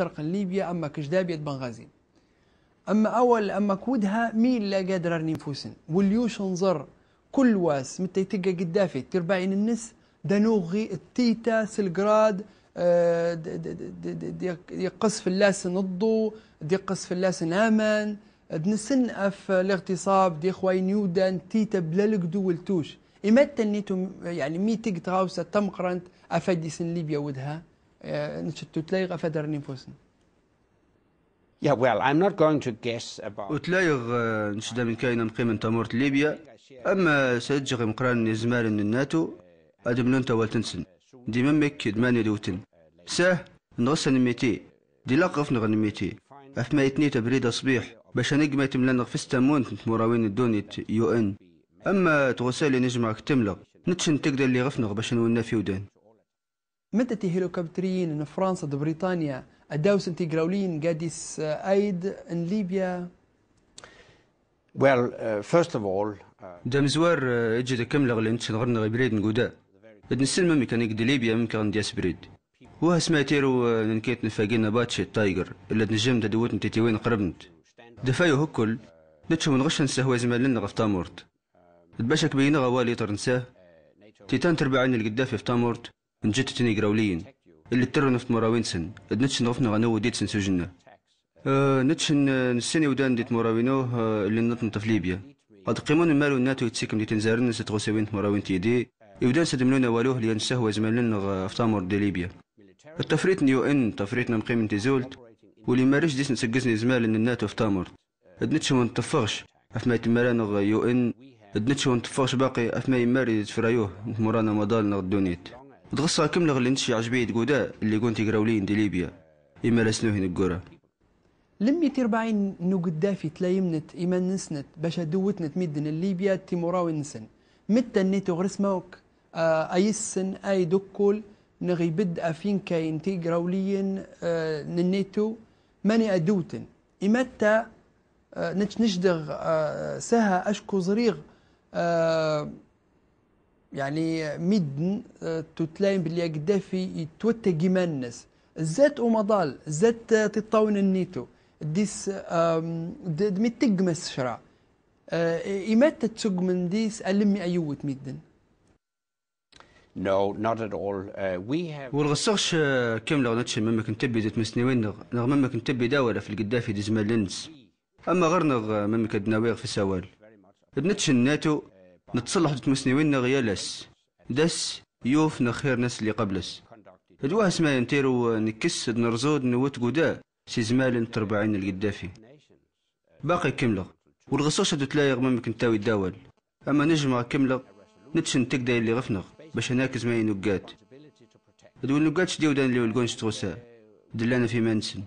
شرق ليبيا أما كجدابية بنغازي أما أول أما كودها مين لا قادر نفوسن واليوش نظر كل واس متى يتقى قدافي تربعين النس دانوغي التيتا سلقراد آه، يقص في اللاس نضو يقص في اللاس نامان دنسن اف الاغتصاب دي خوي نيودان تيتا بلا لقدو والتوش إمتى نيتو يعني ميتك تغاوسة تمقرنت أفاديسن ليبيا ودها آه، تلايغ افادر نفوسن Yeah, well, I'm not going to guess about... وتلايغ آه، نشد من كاينة مقيمة تمورت ليبيا أما سيدجغ مقران زمار الناتو أدملون توالتنسن دي ممك دماني دوتن ساه نغسن ميتي دي لقف نغن ميتي أفما يتني تبريد صبيح باش نجمة تملا نغفس مونت مراوين الدونيت يو ان أما تغسالي نجمع تملق نتشن تقدر اللي غفنغ باش نولنا في ودان متى هيلوكوبترين ان فرنسا دو بريطانيا انتي تيغراولين قاديس آه، ايد ان ليبيا Well, uh, first of all, دمزوار uh, اجد آه، كمل غلنت غرنا غبريد نقودا نسلم ميكانيك دي ليبيا ممكن دياس بريد هو سمعتيرو آه، نكيت نفاقينا باتشي التايجر اللي تنجم تدوت نتيتي وين قربنت دفايو هكل نتشو من غشن نسهوى زمان لنا غفتامورت تامورت الباشا كبينا غوالي ترنساه تيتان تربعين القدافي في تامورت نجت تني قراولين اللي ترن في مراوينسن نتشن غفنا غنو وديت سجنة أه نتشن نسيني ودان ديت مراوينوه آه، اللي نطنط في ليبيا قد قيمون المال والناتو يتسيكم ديت نزارن ستغوسوين مراوين تيدي يودان سدملونا والوه زمان لنا في غفتامر دي ليبيا التفريط نيو ان تفريطنا مقيم تيزولت واللي ما ديس نسجزني زمال ان الناتو فتامر ادنتش ما نتفغش افما يتمران يو ان ادنتش ما نتفغش باقي افما يماري تفرايوه مرانا مضال نغدونيت دغصا لغ اللي نشي عجبيه تقودا اللي كنت يقراولين دي ليبيا إما لسنوه نقورا لم يتير بعين نو قدافي تلا يمنت إما نسنت باش دوتنت ميدن الليبيا تيموراوي نسن متى نيتو غرس موك آه أيسن أي دكول نغي بد أفين كاين تيقراولين آه ننيتو ماني أدوتن تا آه نش نشدغ آه سها أشكو زريغ آه يعني مدن آه، تتلاين باللي قدافي يتوتى جمال الناس الزات ومضال الزات آه، تطاون النيتو ديس دمي تقمس شرا إمتى آه، تسوق من ديس ألمي أيوت مدن No, not at all. Uh, we have. ورغسغش كم لو نتش مما كنت تبي ذات مسنوين نغ نغ مما كنت تبي داولة في القدافي ديزمال لنس أما غير نغ مما كدناويغ في سوال نتش الناتو نتصلح تمسنيوين غيالس دس يوف نخير ناس اللي قبلس هدوا اسمها نتيرو نكس نرزود نوت قدا سي زمال نتربعين القدافي باقي كملغ والغصوش هدو تلايغ ممكن نتاوي الدول اما نجمع كملغ نتشن تكدا اللي غفنغ باش هناكز ما ينقات هدوا النقات شديو دان اللي ولقونش تغسا دلانا في مانسن